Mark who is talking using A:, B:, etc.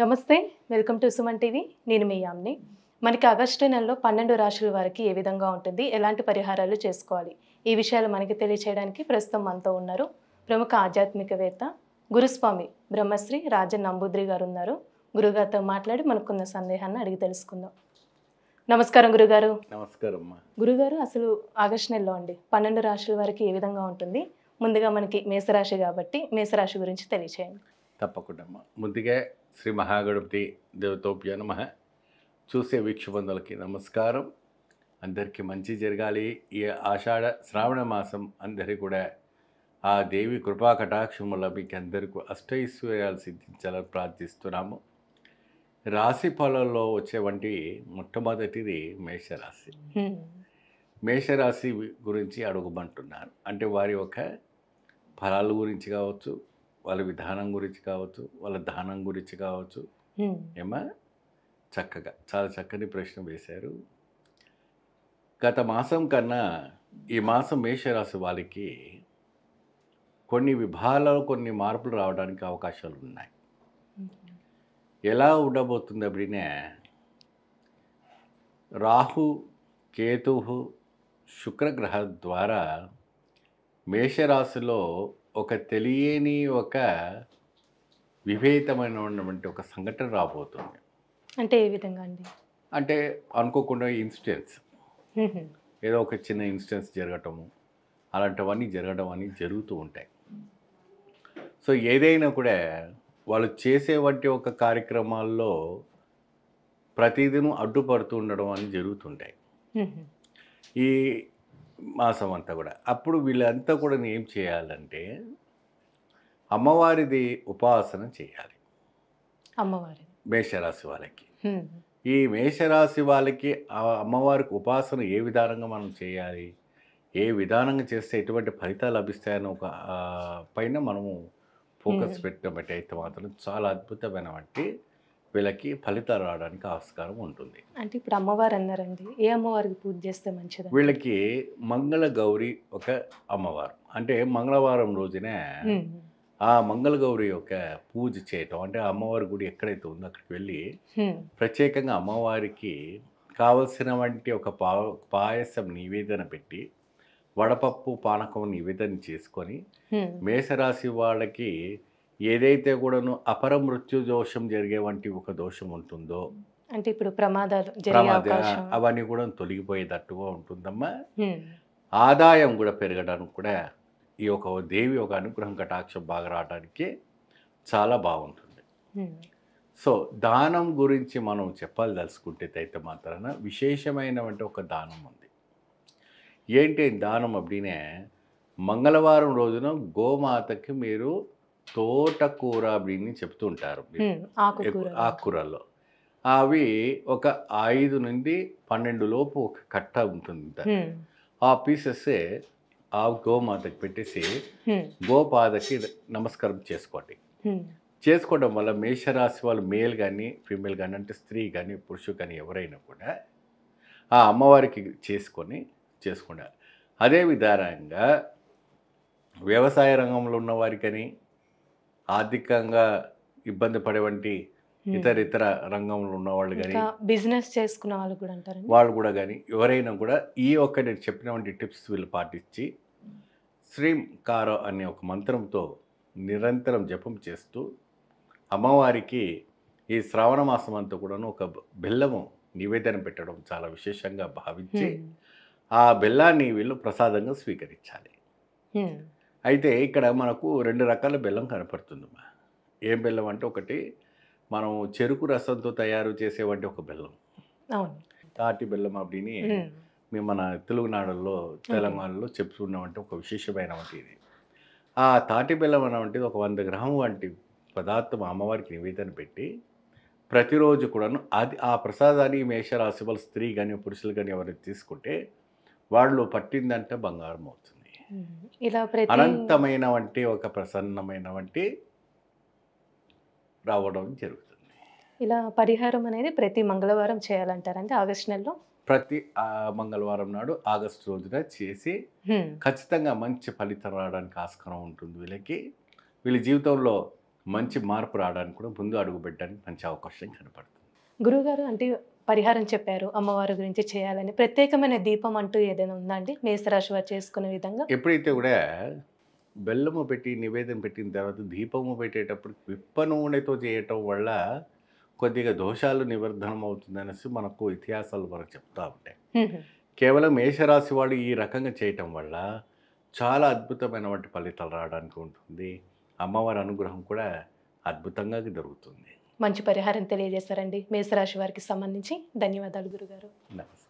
A: నమస్తే welcome to Suman TV నేను మీ యామ్ని మనకి ఆగస్టు నెలలో పన్నెండు రాశుల వారికి ఏ విధంగా ఉంటుంది ఎలాంటి పరిహారాలు చేసుకోవాలి ఈ విషయాలు మనకి తెలియచేయడానికి ప్రస్తుతం మనతో ఉన్నారు ప్రముఖ ఆధ్యాత్మికవేత్త గురుస్వామి బ్రహ్మశ్రీ రాజన్ నంబూద్రి గారు ఉన్నారు గురుగారితో మాట్లాడి మనకున్న సందేహాన్ని అడిగి తెలుసుకుందాం నమస్కారం గురుగారు నమస్కారం గురుగారు అసలు ఆగస్టు నెలలో అండి పన్నెండు రాశుల వారికి ఏ విధంగా ఉంటుంది ముందుగా మనకి మేషరాశి కాబట్టి మేషరాశి గురించి తెలియచేయండి
B: తప్పకుండా ముందుగా శ్రీ మహాగణపతి దేవతోప్య నమ చూసే వీక్షబంధులకి నమస్కారం అందరికీ మంచి జరగాలి ఈ ఆషాఢ శ్రావణ మాసం అందరి కూడా ఆ దేవి కృపా కటాక్షం వల్ల మీకు అందరికీ అష్టైశ్వర్యాలు సిద్ధించాలని ప్రార్థిస్తున్నాము రాశి ఫలంలో వచ్చేవంటి మొట్టమొదటిది మేషరాశి మేషరాశి గురించి అడుగుమంటున్నాను అంటే వారి యొక్క ఫలాల గురించి కావచ్చు వాళ్ళ విధానం గురించి కావచ్చు వాళ్ళ దానం గురించి కావచ్చు ఏమా చక్కగా చాలా చక్కని ప్రశ్న వేశారు గత మాసం కన్నా ఈ మాసం మేషరాశి వాళ్ళకి కొన్ని విభాగాలలో కొన్ని మార్పులు రావడానికి అవకాశాలు ఉన్నాయి ఎలా ఉండబోతుంది అప్పుడే రాహు కేతు శుక్రగ్రహ ద్వారా మేషరాశిలో ఒక తెలియని ఒక విభేతమైనటువంటి ఒక సంఘటన రాబోతుంది
A: అంటే ఏ విధంగా అండి
B: అంటే అనుకోకుండా ఇన్సిడెంట్స్ ఏదో ఒక చిన్న ఇన్సిడెంట్స్ జరగటము అలాంటివన్నీ జరగడం అని జరుగుతూ ఉంటాయి సో ఏదైనా కూడా వాళ్ళు చేసే వంటి ఒక కార్యక్రమాల్లో ప్రతిదినం అడ్డుపడుతూ ఉండడం అని జరుగుతుంటాయి ఈ మాసం అంతా కూడా అప్పుడు వీళ్ళంతా కూడా ఏం చేయాలంటే అమ్మవారిది ఉపాసన చేయాలి అమ్మవారి మేషరాశి వాళ్ళకి ఈ మేషరాశి వాళ్ళకి అమ్మవారికి ఉపాసన ఏ విధానంగా మనం చేయాలి ఏ విధానంగా చేస్తే ఎటువంటి ఫలితాలు లభిస్తాయని ఒక పైన మనము ఫోకస్ పెట్టినట్టయితే మాత్రం చాలా అద్భుతమైనటువంటి వీళ్ళకి ఫలితాలు రావడానికి ఆస్కారం ఉంటుంది
A: అంటే ఇప్పుడు అమ్మవారు అన్నారండి ఏ అమ్మవారికి పూజ చేస్తే మంచిది
B: వీళ్ళకి మంగళ గౌరి ఒక అమ్మవారు అంటే మంగళవారం రోజునే ఆ మంగళగౌరి యొక్క పూజ చేయటం అంటే అమ్మవారి గుడి ఎక్కడైతే ఉందో అక్కడికి వెళ్ళి ప్రత్యేకంగా అమ్మవారికి వంటి ఒక పా పాయసం నివేదన పెట్టి వడపప్పు పానకం నివేదన చేసుకొని మేషరాశి వాళ్ళకి ఏదైతే కూడాను అపర మృత్యు దోషం జరిగే వంటి ఒక దోషం ఉంటుందో
A: అంటే ఇప్పుడు ప్రమాదాలు
B: అవన్నీ కూడా తొలగిపోయేటట్టుగా ఉంటుందమ్మా ఆదాయం కూడా పెరగడానికి కూడా ఈ ఒక దేవి ఒక అనుగ్రహం కటాక్షం బాగా రావడానికి చాలా బాగుంటుంది సో దానం గురించి మనం చెప్పాలి తెలుసుకుంటే అయితే మాత్రాన అంటే ఒక దానం ఉంది ఏంటి దానం అప్పుడనే మంగళవారం రోజున గోమాతకి మీరు తోటకూర చెప్తూ చెప్తుంటారు ఆకుకూరలో అవి ఒక ఐదు నుండి పన్నెండు లోపు ఒక కట్ట ఉంటుంది ఆ పీసెస్ ఆ గోమాతకి పెట్టేసి గోపాదకి నమస్కారం చేసుకోండి చేసుకోవడం వల్ల మేషరాశి వాళ్ళు మేల్ కానీ ఫీమేల్ కానీ అంటే స్త్రీ కానీ పురుషుడు కానీ ఎవరైనా కూడా ఆ అమ్మవారికి చేసుకొని చేసుకుంటారు అదే విధానంగా వ్యవసాయ రంగంలో ఉన్న కానీ ఆర్థికంగా ఇబ్బంది పడేవంటి ఇతర ఇతర రంగంలో ఉన్న వాళ్ళు కానీ
A: బిజినెస్ చేసుకున్న వాళ్ళు కూడా అంటారు
B: వాళ్ళు కూడా కానీ ఎవరైనా కూడా ఈ ఒక్క నేను చెప్పినటువంటి టిప్స్ వీళ్ళు పాటించి శ్రీం కారో అనే ఒక మంత్రంతో నిరంతరం జపం చేస్తూ అమ్మవారికి ఈ శ్రావణ మాసం అంతా కూడాను ఒక బెల్లము నివేదన పెట్టడం చాలా విశేషంగా భావించి ఆ బెల్లాన్ని వీళ్ళు ప్రసాదంగా స్వీకరించాలి అయితే ఇక్కడ మనకు రెండు రకాల బెల్లం కనపడుతుందమ్మా ఏం బెల్లం అంటే ఒకటి మనం చెరుకు రసంతో తయారు చేసేవంటి ఒక బెల్లం తాటి బెల్లం అప్పుడిని మేము మన తెలుగునాడులో తెలంగాణలో చెప్తున్నామంటే ఒక విశేషమైన వంటి ఇది ఆ తాటి బెల్లం అనేవంటిది ఒక వంద గ్రహం వంటి పదార్థం అమ్మవారికి నివేదన పెట్టి ప్రతిరోజు కూడాను అది ఆ ప్రసాదాన్ని మేషరాశి వాళ్ళ స్త్రీ కానీ పురుషులు కానీ ఎవరైతే తీసుకుంటే వాళ్ళు పట్టిందంటే బంగారం అవుతుంది
A: ఇలా అనంతమైన
B: వంటి ఒక ప్రసన్నమైన వంటి రావడం జరుగుతుంది
A: ఇలా పరిహారం అనేది ప్రతి మంగళవారం చేయాలంటారు అంటే ఆగస్టు నెలలో
B: ప్రతి మంగళవారం నాడు ఆగస్టు రోజున చేసి ఖచ్చితంగా మంచి ఫలితం రావడానికి ఆస్కారం ఉంటుంది వీళ్ళకి వీళ్ళ జీవితంలో మంచి మార్పు రావడానికి కూడా ముందు అడుగు పెట్టడానికి మంచి అవకాశం కనపడుతుంది
A: గురువుగారు అంటే పరిహారం చెప్పారు అమ్మవారి గురించి చేయాలని ప్రత్యేకమైన దీపం అంటూ ఏదైనా ఉందండి మేషరాశి వారు చేసుకునే విధంగా ఎప్పుడైతే
B: కూడా బెల్లము పెట్టి నివేదన పెట్టిన తర్వాత దీపము పెట్టేటప్పుడు విప్ప నూనెతో చేయటం వల్ల కొద్దిగా దోషాలు నివర్ధనం అవుతుంది అనేసి మనకు ఇతిహాసాలు మనకు చెప్తా ఉంటాయి కేవలం మేషరాశి వాళ్ళు ఈ రకంగా చేయటం వల్ల చాలా అద్భుతమైన వంటి ఫలితాలు రావడానికి ఉంటుంది అమ్మవారి అనుగ్రహం కూడా అద్భుతంగా జరుగుతుంది
A: మంచి పరిహారం తెలియజేశారండి మేషరాశి వారికి సంబంధించి ధన్యవాదాలు గురుగారు
B: నమస్తే